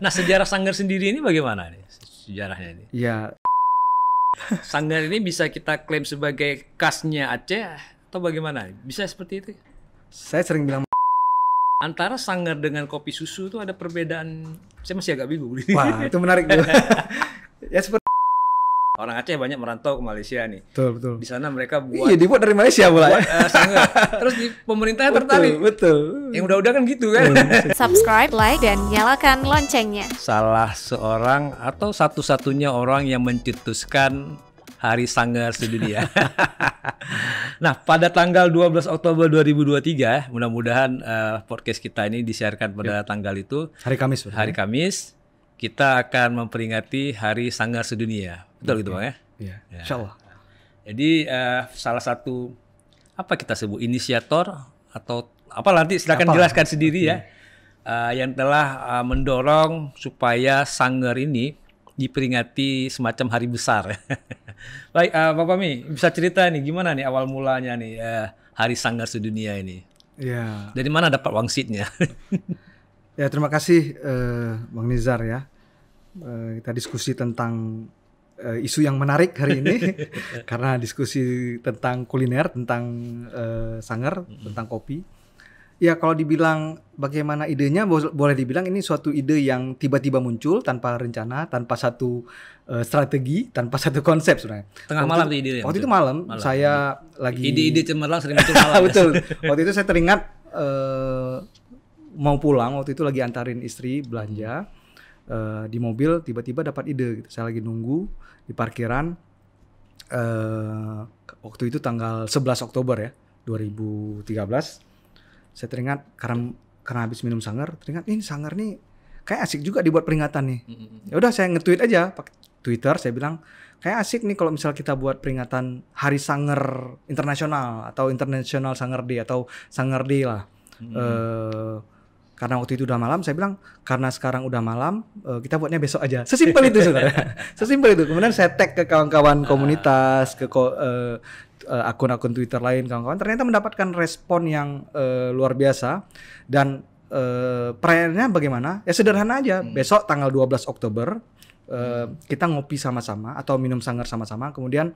Nah sejarah Sanggar sendiri ini bagaimana nih sejarahnya ini? Ya. Sanggar ini bisa kita klaim sebagai khasnya Aceh atau bagaimana? Bisa seperti itu? Saya sering bilang antara sanggar dengan kopi susu itu ada perbedaan. Saya masih agak bingung. Wah itu menarik ya seperti orang Aceh banyak merantau ke Malaysia nih. Betul, betul. Di sana mereka buat Iya, dibuat dari Malaysia mulai. Uh, ya. eh, Terus di pemerintah tertarik. Betul. Yang udah-udah kan gitu kan. Subscribe, like dan nyalakan loncengnya. Salah seorang atau satu-satunya orang yang mencetuskan Hari Sanggar Sedunia. nah, pada tanggal 12 Oktober 2023, mudah-mudahan uh, podcast kita ini disiarkan pada tanggal itu. Hari Kamis. Hari Kamis, kita akan memperingati Hari Sanggar Sedunia Betul gitu bang ya? Iya. Ya. Insya Allah. Jadi uh, salah satu apa kita sebut inisiator atau apa nanti silakan jelaskan sendiri okay. ya uh, yang telah uh, mendorong supaya Sanggar ini diperingati semacam hari besar. Baik, uh, Bapak Mi, bisa cerita nih gimana nih awal mulanya nih uh, Hari Sanggar Sedunia ini? Yeah. Dari mana dapat wangsitnya? ya, terima kasih uh, Bang Nizar ya. Uh, kita diskusi tentang uh, isu yang menarik hari ini karena diskusi tentang kuliner, tentang uh, sanger, mm -hmm. tentang kopi. Ya kalau dibilang bagaimana idenya boleh dibilang ini suatu ide yang tiba-tiba muncul tanpa rencana, tanpa satu uh, strategi, tanpa satu konsep sebenarnya. Tengah waktu malam itu ide Waktu itu malam, malam. saya malam. lagi ide-ide cemerlang sering muncul malam. Ya. Betul. waktu itu saya teringat uh, mau pulang, waktu itu lagi antarin istri belanja. Hmm uh, di mobil tiba-tiba dapat ide gitu. Saya lagi nunggu di parkiran uh, waktu itu tanggal 11 Oktober ya 2013. Saya teringat karena karena habis minum sanggar, teringat ini sanggar nih kayak asik juga dibuat peringatan nih. Ya udah saya nge-tweet aja pakai Twitter saya bilang kayak asik nih kalau misal kita buat peringatan Hari Sanggar Internasional atau International Sanggar Day atau Sanggar Day lah. Hmm karena waktu itu udah malam saya bilang karena sekarang udah malam eh, kita buatnya besok aja sesimpel itu saudara sesimpel itu kemudian saya tag ke kawan-kawan ah. komunitas ke ko eh, eh, akun-akun Twitter lain kawan-kawan ternyata mendapatkan respon yang uh, luar biasa dan uh, perayaannya bagaimana ya sederhana aja hmm. besok tanggal 12 Oktober uh, kita ngopi sama-sama atau minum sanggar sama-sama kemudian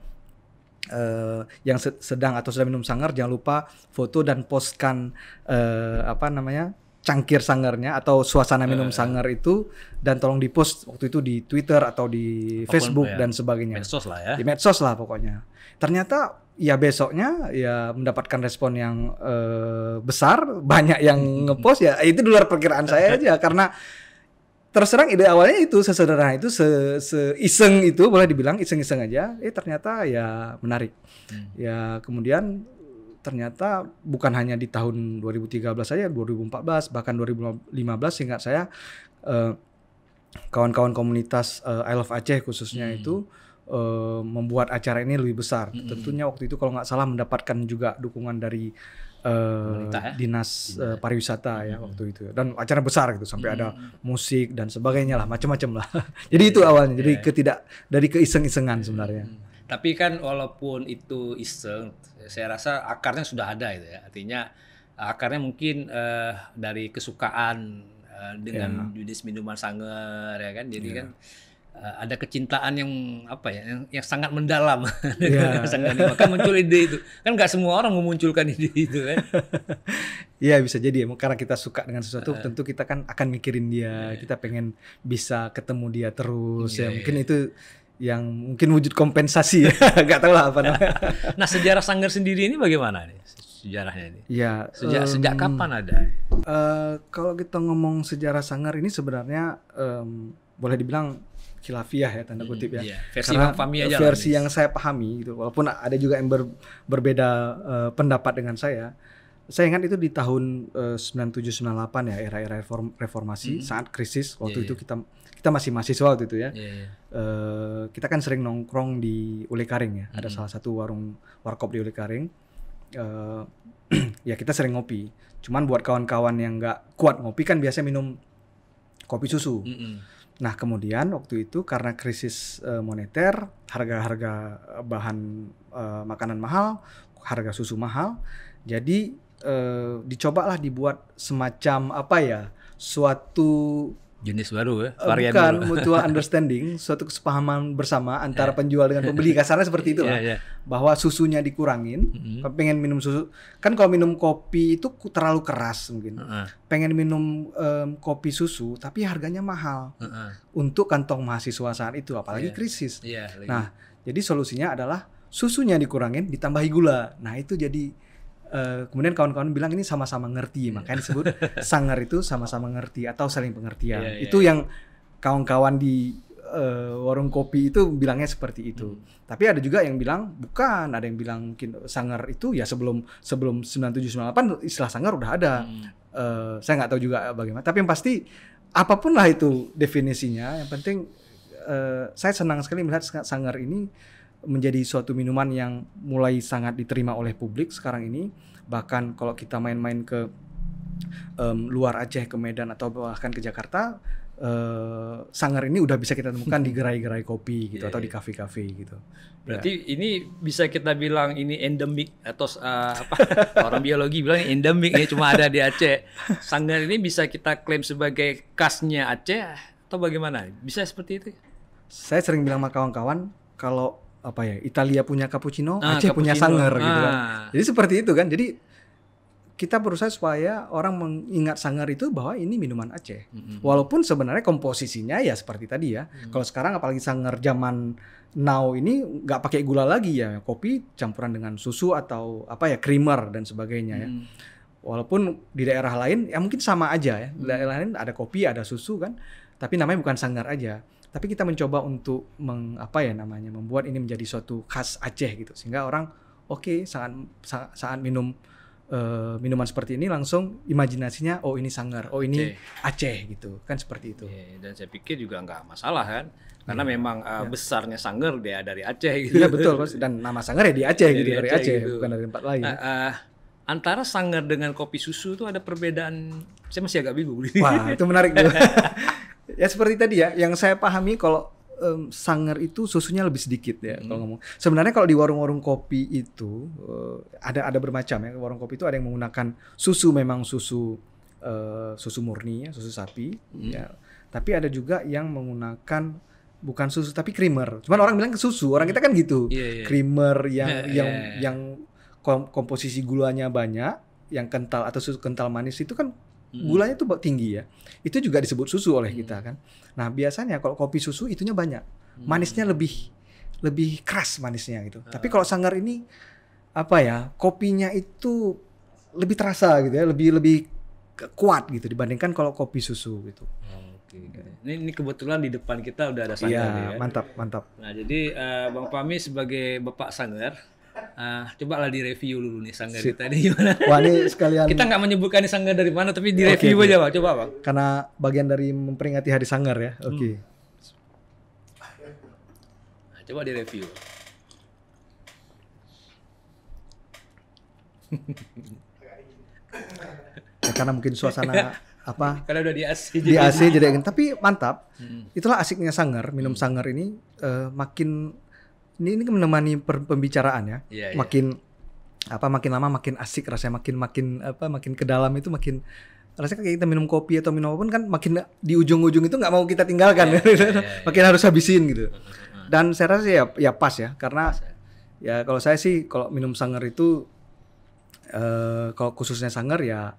uh, yang sedang atau sudah minum sanggar jangan lupa foto dan postkan uh, apa namanya cangkir sangernya atau suasana minum uh, sanger itu dan tolong dipost waktu itu di Twitter atau di Facebook ya. dan sebagainya. Medsos lah ya. Di medsos lah pokoknya. Ternyata ya besoknya ya mendapatkan respon yang uh, besar, banyak yang ngepost ya itu di luar perkiraan saya aja karena terserang ide awalnya itu sesederhana itu se, se iseng itu boleh dibilang iseng-iseng aja eh ternyata ya menarik hmm. ya kemudian ternyata bukan hanya di tahun 2013 saja, 2014 bahkan 2015 sehingga saya eh, kawan-kawan uh, komunitas uh, I Love Aceh khususnya hmm. itu uh, membuat acara ini lebih besar. Hmm. Tentunya waktu itu kalau nggak salah mendapatkan juga dukungan dari Uh, ya? dinas uh, pariwisata ya hmm. waktu itu dan acara besar gitu sampai hmm. ada musik dan sebagainya lah macam-macam lah jadi iya, itu iya. awalnya jadi ya. ketidak dari keiseng-isengan sebenarnya ya. Tapi kan walaupun itu iseng, saya rasa akarnya sudah ada itu ya. Artinya akarnya mungkin uh, dari kesukaan uh, dengan yeah. judis minuman sangar ya kan. Jadi yeah. kan uh, ada kecintaan yang apa ya yang, yang sangat mendalam dengan yeah. Iya. maka muncul ide itu kan nggak semua orang memunculkan ide itu kan Iya bisa jadi ya. karena kita suka dengan sesuatu uh, tentu kita kan akan mikirin dia yeah. kita pengen bisa ketemu dia terus yeah, ya iya, mungkin yeah. itu yang mungkin wujud kompensasi ya nggak tahu lah apa namanya nah sejarah sanggar sendiri ini bagaimana nih sejarahnya ini ya sejak um, sejak kapan ada uh, kalau kita ngomong sejarah sanggar ini sebenarnya um, boleh dibilang khilafiyah ya tanda hmm, kutip ya. Iya, versi Karena aja versi yang saya pahami gitu. Walaupun ada juga yang ber, berbeda uh, pendapat dengan saya, saya ingat itu di tahun uh, 97 98 ya era-era reform, reformasi -hmm. saat krisis iya, waktu yeah, itu yeah. kita kita masih mahasiswa waktu itu ya. Yeah, yeah. Uh, kita kan sering nongkrong di Ulekaring ya. -hmm. Ada salah satu warung warkop di Ulekaring. Uh, ya kita sering ngopi. Cuman buat kawan-kawan yang nggak kuat ngopi kan biasanya minum kopi susu. Mm -hmm. Nah kemudian waktu itu karena krisis uh, moneter, harga-harga bahan uh, makanan mahal, harga susu mahal, jadi uh, dicobalah dibuat semacam apa ya suatu jenis baru ya eh, varian bukan baru. mutual understanding suatu kesepahaman bersama antara yeah. penjual dengan pembeli kasarnya seperti itulah yeah, yeah. bahwa susunya dikurangin mm -hmm. pengen minum susu kan kalau minum kopi itu terlalu keras mungkin uh -uh. pengen minum um, kopi susu tapi harganya mahal uh -uh. untuk kantong mahasiswa saat itu apalagi yeah. krisis yeah, nah jadi solusinya adalah susunya dikurangin ditambahi gula nah itu jadi Eh, kemudian kawan-kawan bilang ini sama-sama ngerti, iya. makanya disebut sangar itu sama-sama ngerti atau saling pengertian. Yeah, yeah, itu iya. yang kawan-kawan di uh, warung kopi itu bilangnya seperti itu. mm. Tapi ada juga yang bilang bukan, ada yang bilang mungkin sangar itu ya sebelum sebelum 97 98 istilah sangar udah ada. mm. Uh, saya nggak tahu juga bagaimana. Tapi yang pasti apapun lah itu definisinya, yang penting uh, saya senang sekali melihat sangar ini menjadi suatu minuman yang mulai sangat diterima oleh publik sekarang ini. Bahkan kalau kita main-main ke um, luar Aceh, ke Medan atau bahkan ke Jakarta, uh, eh, sanggar ini udah bisa kita temukan di gerai-gerai kopi gitu yeah, atau di iya. kafe-kafe gitu. Berarti yeah. ini bisa kita bilang ini endemik atau uh, apa orang biologi bilang endemik ya cuma ada di Aceh. Sangar ini bisa kita klaim sebagai khasnya Aceh atau bagaimana? Bisa seperti itu? Saya sering bilang sama kawan-kawan kalau apa ya Italia punya cappuccino, ah, Aceh cappuccino. punya sanger ah. gitu kan. Ah. Jadi seperti itu kan. Jadi kita berusaha supaya orang mengingat sangar itu bahwa ini minuman Aceh. Mm -hmm. Walaupun sebenarnya komposisinya ya seperti tadi ya. Mm -hmm. Kalau sekarang apalagi sangar zaman now ini nggak pakai gula lagi ya, kopi campuran dengan susu atau apa ya creamer dan sebagainya ya. mm. ya. Walaupun di daerah lain ya mungkin sama aja ya. Di mm. daerah lain ada kopi, ada susu kan, tapi namanya bukan sangar aja tapi kita mencoba untuk mengapa ya namanya membuat ini menjadi suatu khas Aceh gitu sehingga orang oke okay, saat, saat minum uh, minuman seperti ini langsung imajinasinya oh ini sanggar oh ini Aceh, Aceh gitu kan seperti itu yeah, iya. dan saya pikir juga nggak masalah kan karena yeah. memang uh, eh, yeah. besarnya sanggar dia dari Aceh gitu ya betul dan nama sanggar ya di Aceh iya, gitu dari Aceh, Aceh gitu. bukan dari tempat lain nah, uh, antara sanggar dengan kopi susu itu ada perbedaan saya masih agak bingung wah itu menarik juga. ya seperti tadi ya, yang saya pahami kalau um, Sanger itu susunya lebih sedikit ya hmm. kalau ngomong. Sebenarnya kalau di warung-warung kopi itu uh, ada ada bermacam ya. Warung kopi itu ada yang menggunakan susu memang susu uh, susu murni ya, susu sapi hmm. ya. Tapi ada juga yang menggunakan bukan susu tapi creamer. Cuman orang bilang susu, orang hmm. kita kan gitu. Yeah, yeah. Creamer yang yeah, yang yeah. Iya. yang komposisi gulanya banyak, yang kental atau susu kental manis itu kan Gulanya tuh tinggi ya. Itu juga disebut susu oleh kita kan. Nah, biasanya kalau kopi susu itunya banyak. Manisnya lebih lebih keras manisnya gitu. Ah. Tapi kalau sanggar ini apa ya? Kopinya itu lebih terasa gitu ya, lebih lebih kuat gitu dibandingkan kalau kopi susu gitu. Oke. Ini, ini kebetulan di depan kita udah ada sanggar ya. ya. Mantap, mantap. Nah, jadi uh, Bang Pami sebagai Bapak Sanggar Uh, ah, coba lah di review dulu nih sanggar si. kita nih gimana? Wah ini sekalian. kita nggak menyebutkan nih sanggar dari mana, tapi direview okay, aja pak Coba pak Karena bagian dari memperingati Hari Sanggar ya. Hmm. Oke. Okay. Hmm. Nah, coba direview. ya, karena mungkin suasana apa karena udah di AC di AC jadi tapi mantap hmm. itulah asiknya sanggar minum hmm. sanggar ini uh, makin ini ini menemani per, pembicaraan ya. Yeah, iya. makin apa makin lama makin asik rasanya makin makin apa makin ke dalam itu makin rasanya kayak kita minum kopi atau minum apapun kan makin di ujung-ujung itu nggak mau kita tinggalkan yeah, ya. yeah, yeah, makin harus habisin gitu. Dan saya rasa ya ya pas ya karena pas, ya, ya kalau saya sih kalau minum sanger itu eh kalau khususnya sanger ya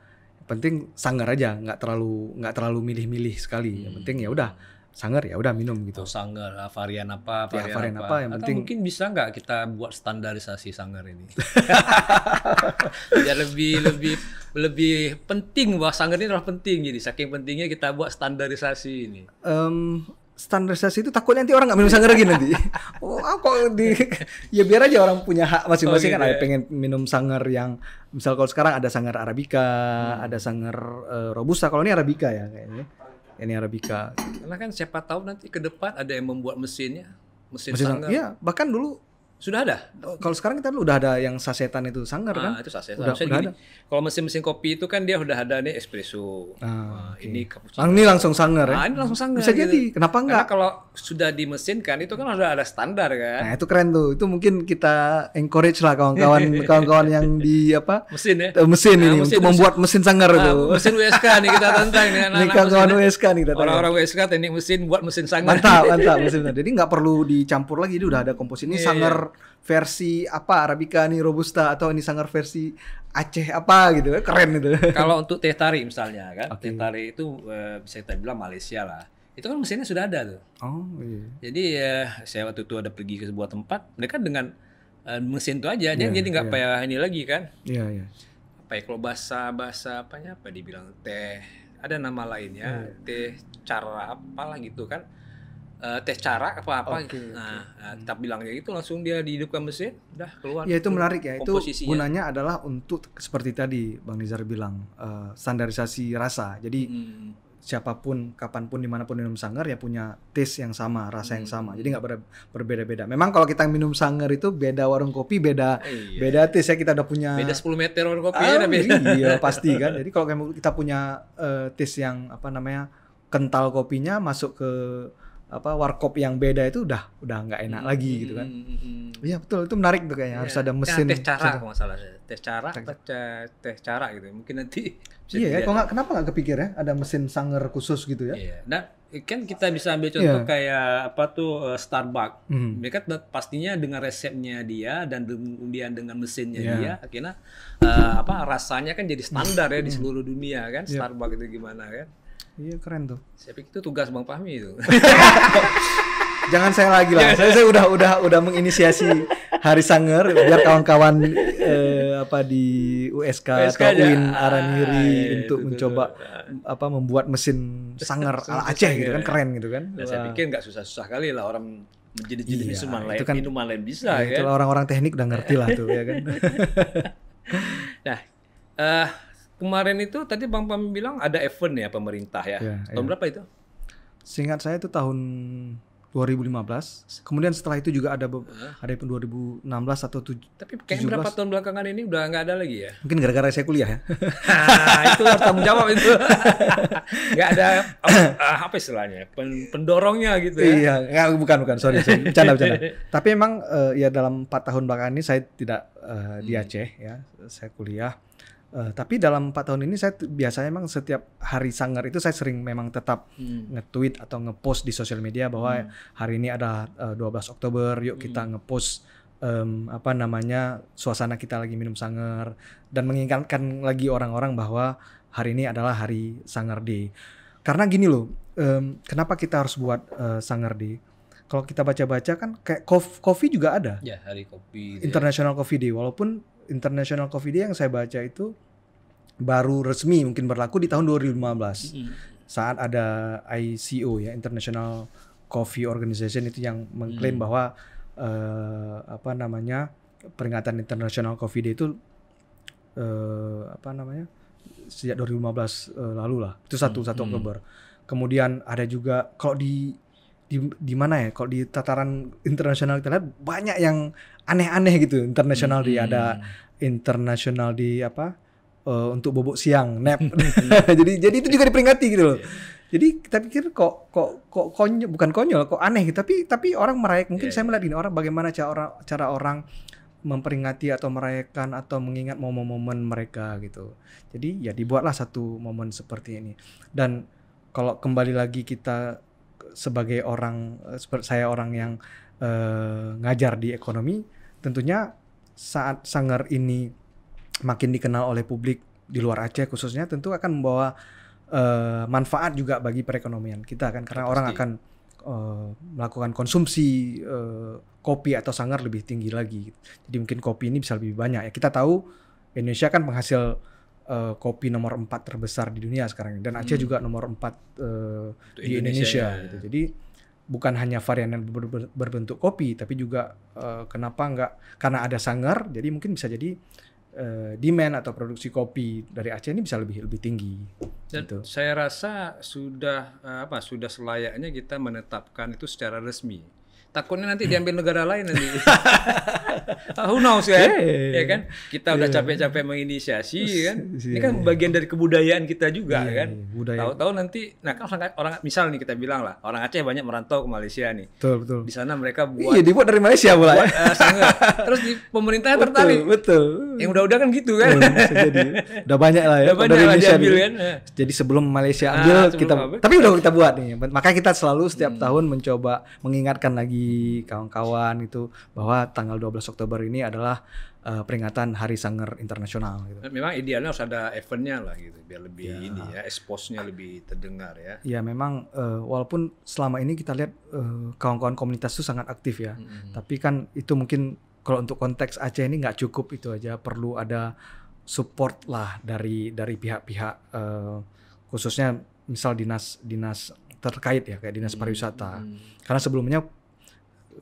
penting sanger aja nggak terlalu nggak terlalu milih-milih sekali. Yang hmm. penting ya udah Sanggar ya udah minum gitu. Oh, sanggar varian apa, ya, varian, ya, varian apa. apa yang Atau penting. mungkin bisa nggak kita buat standarisasi sanggar ini? ya lebih lebih lebih penting bahwa sanggar ini adalah penting jadi saking pentingnya kita buat standarisasi ini. Um, standarisasi itu takutnya nanti orang nggak minum sanggar lagi nanti. Oh, kok di ya biar aja orang punya hak masing-masing oh, gitu kan. Ada gitu ya. pengen minum sanggar yang misal kalau sekarang ada sanggar arabica, hmm. ada sanggar uh, eh, robusta. Kalau ini arabica ya kayaknya ini Arabica. Karena kan siapa tahu nanti ke depan ada yang membuat mesinnya, mesin, mesin tangga. Iya, bahkan dulu sudah ada. Oh, kalau sekarang kita udah ada yang sasetan itu sanggar ah, kan? itu sasetan. Udah, udah ada. Kalau mesin-mesin kopi itu kan dia udah ada nih espresso. Ah, nah, okay. Ini cappuccino. Ah, ini langsung sanggar ya? Ah, ini langsung sanggar. Bisa gitu. jadi. Kenapa enggak? Karena kalau sudah dimesinkan itu kan sudah ada standar kan. Nah, itu keren tuh. Itu mungkin kita encourage lah kawan-kawan kawan-kawan yang di apa? Mesin ya. Eh, mesin nah, ini mesin, untuk membuat mesin sanggar nah, tuh. Mesin WSK nih kita tantang nih anak-anak. Ini kawan-kawan WSK nih kita Orang-orang WSK teknik mesin buat mesin sanggar. Mantap, mantap mesin. Jadi nggak perlu dicampur lagi, itu udah ada komposisi ini iya, sanggar iya versi apa Arabica nih Robusta atau ini sanggar versi Aceh apa gitu keren itu kalau untuk teh tari misalnya kan okay. teh tari itu eh, bisa kita bilang Malaysia lah itu kan mesinnya sudah ada tuh oh iya jadi ya saya waktu itu ada pergi ke sebuah tempat mereka dengan eh, mesin itu aja yeah, jadi iya, nggak yeah. payah ini lagi kan iya yeah, iya yeah. apa ya kalau bahasa bahasa apanya apa dibilang teh ada nama lainnya yeah. teh cara apalah gitu kan uh, eh, tes cara apa apa okay, nah okay. Eh, kita bilang ya itu langsung dia dihidupkan mesin udah keluar ya itu menarik ya itu gunanya adalah untuk seperti tadi bang Nizar bilang uh, standarisasi rasa jadi hmm. siapapun kapanpun dimanapun minum sanggar ya punya taste yang sama rasa yang hmm. sama jadi nggak ber berbeda-beda memang kalau kita minum sanggar itu beda warung kopi beda eh, iya. beda taste ya kita udah punya beda 10 meter warung kopi ya, ya? ah, ya beda iya pasti kan jadi kalau kita punya uh, taste yang apa namanya kental kopinya masuk ke apa warkop yang beda itu udah udah nggak enak hmm, lagi hmm, gitu kan. Hmm, hmm, iya hmm, betul itu menarik tuh kayaknya ya, harus ada ya, mesin. teh cara kalau nggak salah tes cara teh cara gitu ya. mungkin nanti. Iya ya, kok nggak kenapa nggak kepikir ya ada mesin sanger khusus gitu ya? Iya. Nah kan kita bisa ambil iya. contoh kayak apa tuh eh, Starbucks. hmm. Mereka pastinya dengan resepnya dia dan kemudian dengan mesinnya yeah. dia akhirnya uh, apa rasanya kan jadi standar ya di seluruh dunia kan yeah. Starbucks itu gimana kan. Iya keren tuh. Saya pikir itu tugas Bang Fahmi itu. Jangan saya lagi lah. Saya, saya udah udah udah menginisiasi Hari Sanger biar kawan-kawan eh, apa di USK, USK atau Win ah, Araniri ah, iya, untuk itu, mencoba itu. apa membuat mesin Sanger ala Aceh gitu kan keren gitu kan. Nah, saya pikir nggak susah-susah kali lah orang jenis jadi iya, minuman lain kan, minuman lain bisa iya, ya, kan. Itulah orang-orang teknik udah ngerti lah tuh ya kan. nah, uh, kemarin itu tadi Bang Pam bilang ada event ya pemerintah ya. ya tahun ya. berapa itu? Seingat saya itu tahun 2015. Kemudian setelah itu juga ada huh? ada event 2016 atau 17. Tapi kayak berapa tahun belakangan ini udah nggak ada lagi ya? Mungkin gara-gara saya kuliah ya. itu harus tanggung jawab itu. nggak ada ah, apa istilahnya? Pen, pendorongnya gitu ya. Iya, enggak bukan bukan, sorry, sorry. bercanda bercanda. Tapi emang uh, ya dalam 4 tahun belakangan ini saya tidak uh, di hmm. Aceh ya. Saya kuliah Uh, tapi dalam empat tahun ini saya biasanya memang setiap hari sanggar itu saya sering memang tetap hmm. nge-tweet atau nge-post di sosial media bahwa hmm. hari ini ada uh, eh, 12 Oktober, yuk hmm. kita nge-post um, apa namanya suasana kita lagi minum sanggar dan mengingatkan lagi orang-orang bahwa hari ini adalah hari sanggar day. Karena gini loh, um, kenapa kita harus buat uh, sanggar day? Kalau kita baca-baca kan kayak kof kopi juga ada. Ya, hari kopi. Ya. International ya. Coffee Day walaupun International Coffee Day yang saya baca itu baru resmi mungkin berlaku di tahun 2015 mm -hmm. saat ada ICO ya International Coffee Organization itu yang mengklaim mm bahwa uh, apa namanya peringatan International Coffee Day itu uh, apa namanya sejak 2015 uh, eh, lalu lah itu satu mm. satu mm -hmm. Oktober kemudian ada juga kalau di di di mana ya kalau di tataran internasional kita lihat banyak yang aneh-aneh gitu internasional hmm. di ada internasional di apa uh, untuk bobok siang nap jadi jadi itu juga diperingati gitu loh iya. jadi kita pikir kok kok kok konyol bukan konyol kok aneh gitu tapi tapi orang merayakan mungkin yeah. saya iya. melihat ini orang bagaimana cara orang cara orang memperingati atau merayakan atau mengingat momen-momen mereka gitu jadi ya dibuatlah satu momen seperti ini dan kalau kembali lagi kita sebagai orang eh, saya orang yang uh, ngajar di ekonomi, tentunya saat Sanggar ini makin dikenal oleh publik di luar Aceh khususnya tentu akan membawa uh, manfaat juga bagi perekonomian kita kan karena Pasti. orang akan uh, melakukan konsumsi uh, kopi atau sanggar lebih tinggi lagi. Jadi mungkin kopi ini bisa lebih banyak ya. Kita tahu Indonesia kan penghasil uh, kopi nomor empat terbesar di dunia sekarang dan Aceh hmm. juga nomor empat uh, di Indonesia, Indonesia ya. gitu. Jadi bukan hanya varian yang ber berbentuk kopi tapi juga uh, kenapa enggak karena ada sanggar jadi mungkin bisa jadi uh, demand atau produksi kopi dari Aceh ini bisa lebih lebih tinggi. gitu. saya rasa sudah apa sudah selayaknya kita menetapkan itu secara resmi takutnya nanti diambil negara lain nanti. Ah, who knows ya? Yeah, yeah, Ya kan? Iya, iya, iya kan? Kita udah capek-capek menginisiasi kan. Ini kan bagian dari kebudayaan kita juga kan. Tahu-tahu nanti nah kan orang, orang misal nih kita bilang lah, orang Aceh banyak merantau ke Malaysia nih. Betul, betul. Di sana mereka buat Iya, dibuat dari Malaysia pula ya. Uh, Terus di pemerintah tertarik. Betul. Yang udah-udah kan gitu kan. Oh, jadi udah banyak lah ya. Udah banyak dari lah Indonesia diambil kan. Eh. Jadi sebelum Malaysia ah, ambil nah, sebelum kita tapi udah kita buat nih. Makanya kita selalu setiap hmm. tahun mencoba mengingatkan lagi kawan-kawan itu bahwa tanggal 12 Oktober ini adalah uh, peringatan Hari Sanger Internasional. Gitu. Ya, memang idealnya harus ada eventnya lah gitu, biar lebih ya. ini ya, expose-nya lebih terdengar ya. Ya memang uh, walaupun selama ini kita lihat kawan eh, kawan-kawan komunitas itu sangat aktif ya, hmm. tapi kan itu mungkin kalau untuk konteks Aceh ini nggak cukup itu aja, perlu ada support lah dari dari pihak-pihak uh, khususnya misal dinas dinas terkait ya kayak dinas mm-hmm. pariwisata. Hmm. Karena sebelumnya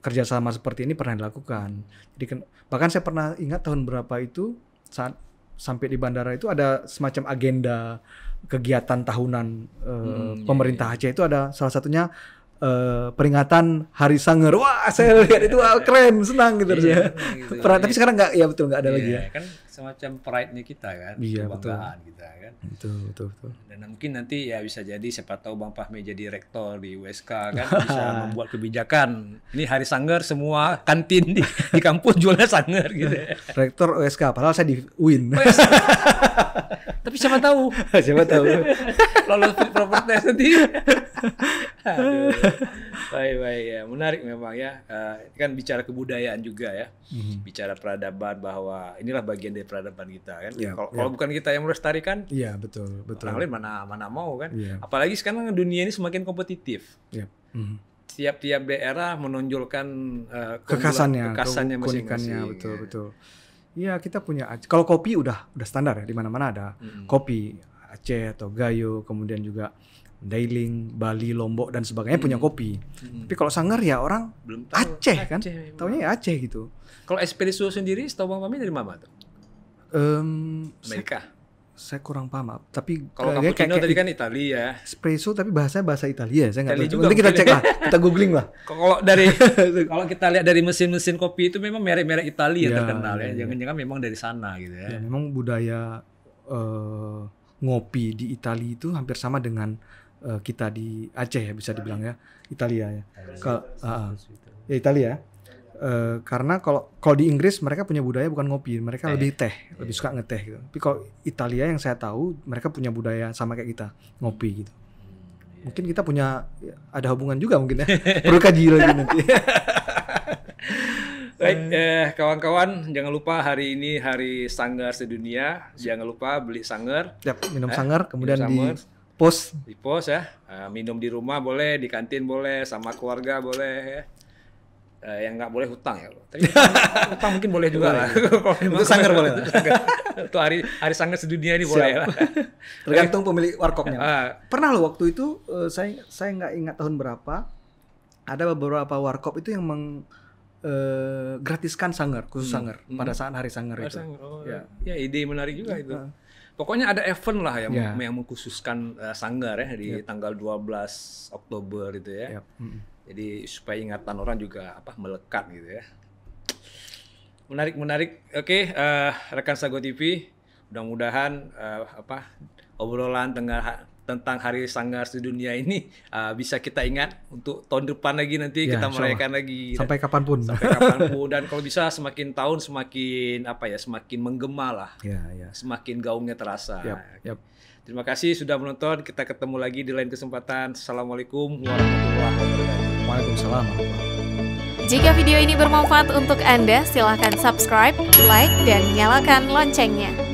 kerjasama seperti ini pernah dilakukan. Jadi kan, bahkan saya pernah ingat tahun berapa itu saat sampai di bandara itu ada semacam agenda kegiatan tahunan uh, hmm, iya, pemerintah iya, Aceh itu ada salah satunya uh, peringatan Hari Sanger, Wah, saya lihat itu wah, keren, senang gitu ya. Gitu, gitu. tapi iya. sekarang nggak, ya betul nggak ada yeah, lagi iya, ya. Kan semacam pride-nya kita kan, iya, kebanggaan betul. kita kan. Betul, betul, betul. Dan mungkin nanti ya bisa jadi siapa tahu Bang Fahmi jadi rektor di USK kan bisa membuat kebijakan. Ini Hari Sanger semua kantin di, di kampus jualnya sanger gitu. Ya. Rektor USK, padahal saya di UIN. Oh, iya. Tapi siapa tahu? siapa tahu. Lolos fit proper test nanti. Baik baik ya, menarik memang ya. Uh, kan bicara kebudayaan juga ya, mm-hmm. bicara peradaban bahwa inilah bagian dari peradaban kita kan. Yeah, kalau yeah. bukan kita yang melestarikan, iya yeah, betul betul. Orang lain mana mana mau kan. Yeah. Apalagi sekarang dunia ini semakin kompetitif. Yeah. Mm-hmm tiap-tiap daerah menonjolkan uh, kekhasannya, kekhasannya Betul, betul. Iya. Iya, kita punya Kalau kopi udah udah standar ya, di mana-mana ada hmm kopi Aceh atau Gayo, kemudian juga Dailing, Bali, Lombok dan sebagainya hmm punya kopi. hmm Tapi kalau Sanggar ya orang belum tahu. Aceh kan. Aceh, Taunya ya Aceh gitu. Kalau espresso sendiri setahu Bang Pami dari mana tuh? Um, Amerika saya kurang paham tapi kalau cappuccino kayak, kayak, tadi kan Italia ya espresso tapi bahasanya bahasa Italia saya nggak tahu nanti kita cek ya. lah kita googling lah kalau dari kalau kita lihat dari mesin-mesin kopi itu memang merek-merek Italia ya, terkenal ya, ya, ya. jangan-jangan ya. memang dari sana gitu ya, ya memang budaya uh, ngopi di Italia itu hampir sama dengan uh, kita di Aceh ya bisa dibilang ya Italia ya Ke, uh, ya Italia Eh, karena kalau kalau di Inggris mereka punya budaya bukan ngopi, mereka eh, lebih teh, iya. lebih suka ngeteh gitu. Tapi kalau Italia yang saya tahu, mereka punya budaya sama kayak kita, ngopi gitu. Hmm, iya. mungkin kita punya ada hubungan juga mungkin ya. Perlu kaji lagi nanti. Baik, eh, kawan-kawan jangan lupa hari ini hari sanggar sedunia. Jangan lupa beli sanggar. Yep, minum eh, sanggar kemudian minum di pos. Di pos ya. Eh, minum di rumah boleh, di kantin boleh, sama keluarga boleh ya uh, yang nggak boleh hutang ya. Tapi hutang mungkin boleh juga lah. itu sanggar boleh itu hari hari sanggar sedunia ini Siap. boleh lah. Tergantung pemilik warkopnya. Ah. Pernah loh waktu itu uh, saya saya nggak ingat tahun berapa ada beberapa warkop itu yang meng uh, gratiskan sanggar khusus hmm. sanggar hmm. pada saat hari sanggar itu. Sanggar. Oh, ya. ya ide menarik juga itu. Ah, ah. Pokoknya ada event lah yang yeah. yang mengkhususkan uh, sanggar ya di yep. Ya. tanggal 12 Oktober itu ya. Yep. -hmm jadi supaya ingatan orang juga apa melekat gitu ya. Menarik menarik. Oke, uh, rekan Sago TV, mudah-mudahan uh, apa obrolan tengah tentang Hari Sanggar Sedunia ini uh, bisa kita ingat untuk tahun depan lagi nanti ya, kita merayakan lagi sampai kapanpun sampai kapanpun dan kalau bisa semakin tahun semakin apa ya semakin menggema lah ya, ya. semakin gaungnya terasa yep, yep. terima kasih sudah menonton kita ketemu lagi di lain kesempatan assalamualaikum warahmatullahi wabarakatuh Waalaikumsalam. Jika video ini bermanfaat untuk Anda, silahkan subscribe, like, dan nyalakan loncengnya.